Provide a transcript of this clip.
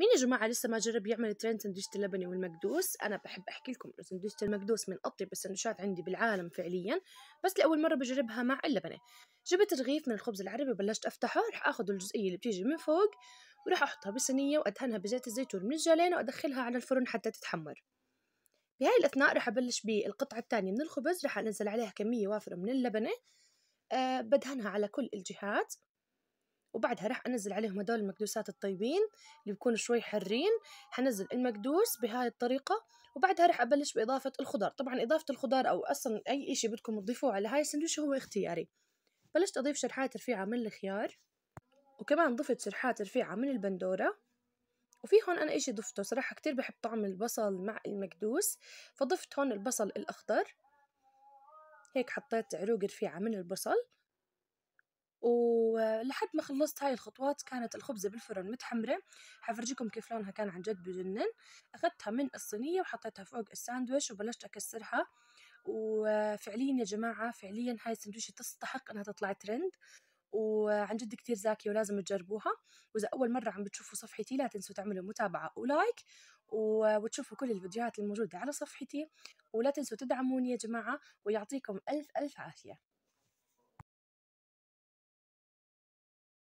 مين يا جماعه لسه ما جرب يعمل ترند سندويشه اللبني والمكدوس انا بحب احكي لكم انه سندويشه المكدوس من اطيب السندويشات عندي بالعالم فعليا بس لاول مره بجربها مع اللبنه جبت رغيف من الخبز العربي وبلشت افتحه رح اخذ الجزئيه اللي بتيجي من فوق وراح احطها بصينيه وادهنها بزيت الزيتون من الجالين وادخلها على الفرن حتى تتحمر بهاي الاثناء رح ابلش بالقطعه الثانيه من الخبز رح انزل عليها كميه وافره من اللبنه أه بدهنها على كل الجهات وبعدها راح انزل عليهم هدول المكدوسات الطيبين اللي بيكونوا شوي حرين حنزل المكدوس بهاي الطريقه وبعدها راح ابلش باضافه الخضار طبعا اضافه الخضار او اصلا اي شيء بدكم تضيفوه على هاي السندويشه هو اختياري بلشت اضيف شرحات رفيعه من الخيار وكمان ضفت شرحات رفيعه من البندوره وفي هون انا شيء ضفته صراحه كتير بحب طعم البصل مع المكدوس فضفت هون البصل الاخضر هيك حطيت عروق رفيعه من البصل ولحد ما خلصت هاي الخطوات كانت الخبزة بالفرن متحمرة حفرجيكم كيف لونها كان عن جد بجنن أخذتها من الصينية وحطيتها فوق الساندويش وبلشت أكسرها وفعليا يا جماعة فعليا هاي السندويشة تستحق إنها تطلع ترند وعن جد كتير زاكية ولازم تجربوها وإذا أول مرة عم بتشوفوا صفحتي لا تنسوا تعملوا متابعة ولايك وتشوفوا كل الفيديوهات الموجودة على صفحتي ولا تنسوا تدعموني يا جماعة ويعطيكم ألف ألف عافية